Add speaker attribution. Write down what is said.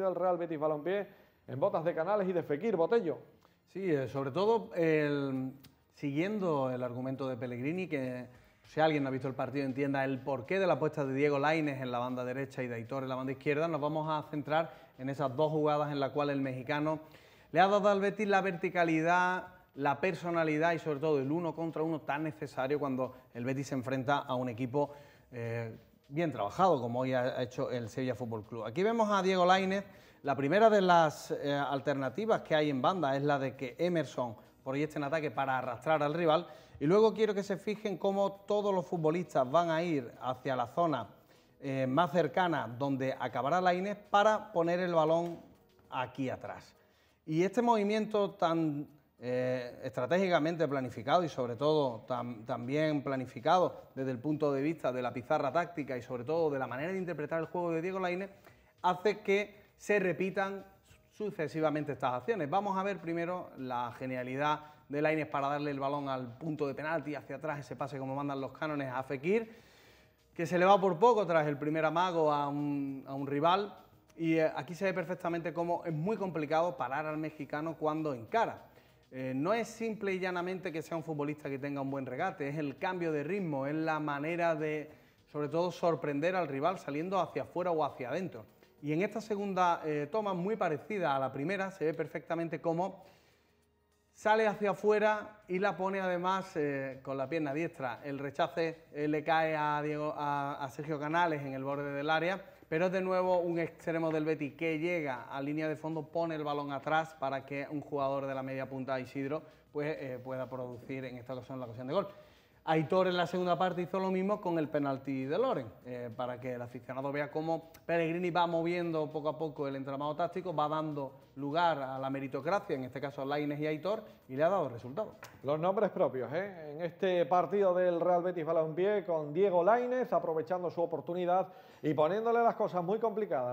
Speaker 1: del Real Betis Balompié en botas de Canales y de Fekir Botello. Sí, eh, sobre todo siguiendo el argumento de Pellegrini, que si alguien no ha visto el partido entienda el porqué de la apuesta de Diego Laines en la banda derecha y de Aitor en la banda izquierda, nos vamos a centrar en esas dos jugadas en las cuales el mexicano le ha dado al Betis la verticalidad, la personalidad y sobre todo el uno contra uno tan necesario cuando el Betis se enfrenta a un equipo... Eh, bien trabajado, como hoy ha hecho el Sevilla Fútbol Club. Aquí vemos a Diego Lainez. La primera de las eh, alternativas que hay en banda es la de que Emerson proyecte en ataque para arrastrar al rival. Y luego quiero que se fijen cómo todos los futbolistas van a ir hacia la zona eh, más cercana donde acabará Lainez para poner el balón aquí atrás. Y este movimiento tan eh, estratégicamente planificado y sobre todo también planificado desde el punto de vista de la pizarra táctica y sobre todo de la manera de interpretar el juego de Diego Lainez, hace que se repitan sucesivamente estas acciones. Vamos a ver primero la genialidad de Lainez para darle el balón al punto de penalti hacia atrás, ese pase como mandan los cánones a Fekir, que se le va por poco tras el primer amago a un, a un rival. Y eh, aquí se ve perfectamente cómo es muy complicado parar al mexicano cuando encara. Eh, no es simple y llanamente que sea un futbolista que tenga un buen regate, es el cambio de ritmo, es la manera de, sobre todo, sorprender al rival saliendo hacia afuera o hacia adentro. Y en esta segunda eh, toma, muy parecida a la primera, se ve perfectamente cómo sale hacia afuera y la pone además eh, con la pierna diestra. El rechace eh, le cae a, Diego, a, Sergio Canales en el borde del área, pero es de nuevo un extremo del Betis que llega a línea de fondo, pone el balón atrás para que un jugador de la media punta, Isidro, pues, eh, pueda producir en esta ocasión la ocasión de gol. Aitor en la segunda parte hizo lo mismo con el penalti de Loren, eh, para que el aficionado vea cómo Pellegrini va moviendo poco a poco el entramado táctico, va dando lugar a la meritocracia, en este caso a Laines y Aitor, y le ha dado resultado. Los nombres propios, ¿eh? en este partido del Real Betis Balompié con Diego Laines, aprovechando su oportunidad y poniéndole las cosas muy complicadas.